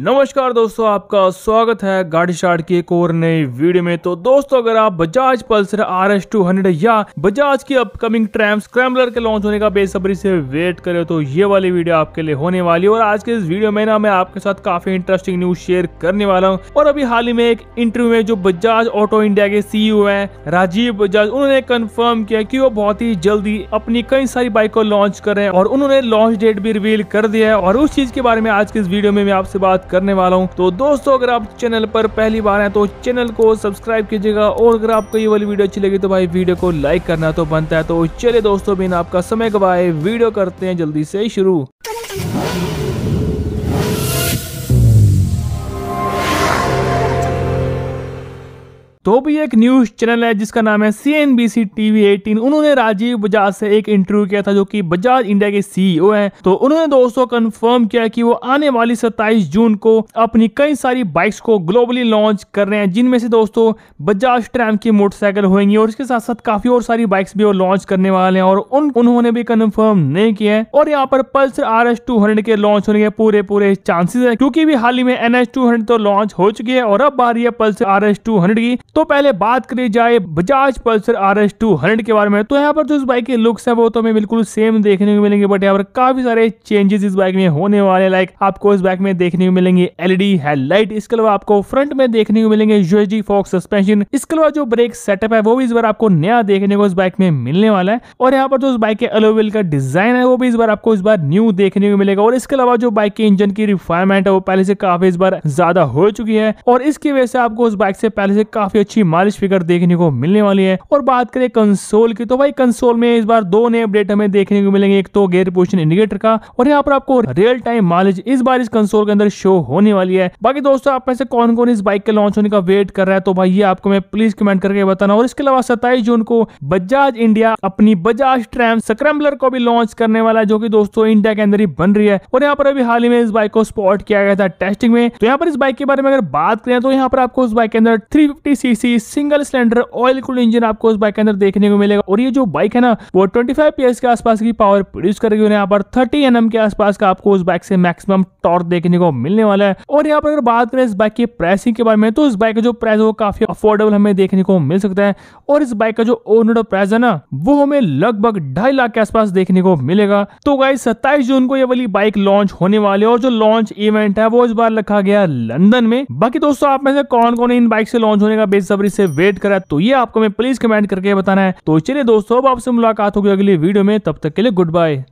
नमस्कार दोस्तों आपका स्वागत है गाड़ी शार्ट की एक और नई वीडियो में तो दोस्तों अगर आप Bajaj Pulsar R S two hundred या बजाज की अपकमिंग ट्रैम स्क्रैम्बलर के लॉन्च होने का बेसब्री से वेट करें तो ये वाली वीडियो आपके लिए होने वाली है और आज के इस वीडियो में ना मैं आपके साथ काफी इंटरेस्टिंग न्यूज शेयर करने वाला हूँ और अभी हाल ही में एक इंटरव्यू में जो बजाज ऑटो इंडिया के सीईओ e है राजीव बजाज उन्होंने कन्फर्म किया की कि वो बहुत ही जल्दी अपनी कई सारी बाइक को लॉन्च करे और उन्होंने लॉन्च डेट भी रिवील कर दिया है और उस चीज के बारे में आज के इस वीडियो में मैं आपसे बात करने वाला हूँ तो दोस्तों अगर आप चैनल पर पहली बार है तो चैनल को सब्सक्राइब कीजिएगा और अगर आपको ये वाली वीडियो अच्छी लगी तो भाई वीडियो को लाइक करना तो बनता है तो चले दोस्तों बिना आपका समय गवाए वीडियो करते हैं जल्दी से शुरू तो भी एक न्यूज़ चैनल है जिसका नाम है C N B C TV eighteen उन्होंने राजीव बजाज से एक इंटरव्यू किया था जो कि बजाज इंडिया के सीईओ e हैं तो उन्होंने दोस्तों कंफर्म किया कि वो आने वाली सत्ताईस जून को अपनी कई सारी बाइक्स को ग्लोबली लॉन्च कर रहे हैं जिनमें से दोस्तों बजाज ट्रैम की मोटरसाइकिल होंगी और इसके साथ साथ काफी और सारी बाइक्स भी वो लॉन्च करने वाले हैं और उन उन्होंने भी कन्फर्म नहीं किया है और यहाँ पर Pulsar R S two hundred के लॉन्च होने के पूरे पूरे चांसेस है क्योंकि भी हाल ही में एन एस टू हंड्रेड तो लॉन्च हो चुकी है और अब आ रही है Pulsar R S two hundred की तो पहले बात करी जाए Bajaj Pulsar R S two hundred के बारे में तो यहाँ पर जो इस बाइक के लुक्स है वो तो हमें बिल्कुल सेम देखने को मिलेंगे बट यहाँ पर काफी सारे चेंजेस इस बाइक में होने वाले हैं लाइक आपको इस बाइक में देखने को मिलेंगे एलईडी हेडलाइट e इसके अलावा आपको फ्रंट में देखने को मिलेंगे यूएसडी फॉक्स सस्पेंशन इसके अलावा जो ब्रेक सेटअप है वो भी इस बार आपको नया देखने को इस बाइक में मिलने वाला है और यहाँ पर जो इस बाइक के अलोवेल का डिजाइन है वो भी इस बार आपको इस बार न्यू देखने को मिलेगा और इसके अलावा जो बाइक के इंजन की रिफायरमेंट है वो पहले से काफी इस बार ज्यादा हो चुकी है और इसकी वजह से आपको उस बाइक से पहले से काफी अच्छी मालिश फिगर देखने को मिलने वाली है और बात करें कंसोल की तो भाई कंसोल में इस बार दो नए अपडेट हमें देखने को मिलेंगे एक तो गेयर पोजिशन इंडिकेटर का और यहाँ पर आपको रियल टाइम मालिश इस बार इस कंसोल के अंदर शो होने वाली है बाकी दोस्तों आप में से कौन कौन इस बाइक के लॉन्च होने का वेट कर रहा है तो भाई ये आपको मैं प्लीज कमेंट करके बताना और इसके अलावा सत्ताईस जून को बजाज इंडिया अपनी बजाज ट्रैम स्क्रम्बलर को भी लॉन्च करने वाला है जो की दोस्तों इंडिया के अंदर ही बन रही है और यहाँ पर अभी हाल ही में इस बाइक को स्पॉट किया गया था टेस्टिंग में तो यहाँ पर इस बाइक के बारे में अगर बात करें तो यहाँ पर आपको उस बाइक के अंदर three fifty C single cylinder oil cool engine आपको उस बाइक के अंदर देखने को मिलेगा और ये जो बाइक है ना वो 25 पीएस के आसपास की पावर प्रोड्यूस करेगी और यहाँ पर 30 एनएम के आसपास का आपको उस बाइक से मैक्सिमम टॉर्क देखने को मिलने वाला है और यहाँ पर अगर बात करें इस बाइक की प्राइसिंग के बारे में तो इस बाइक का जो प्राइस है वो काफी अफोर्डेबल हमें देखने को मिल सकता है और इस बाइक का जो ओनर प्राइस है ना वो हमें लगभग ढाई लाख के आसपास देखने को मिलेगा तो गाय सत्ताईस जून को ये वाली बाइक लॉन्च होने वाली है और जो लॉन्च इवेंट है वो इस बार रखा गया लंदन में बाकी दोस्तों आप में से कौन कौन इन बाइक से लॉन्च होने का बेसब्री से वेट करा तो ये आपको मैं प्लीज कमेंट करके बताना है तो चलिए दोस्तों अब आपसे मुलाकात होगी अगली वीडियो में तब तक के लिए गुड बाय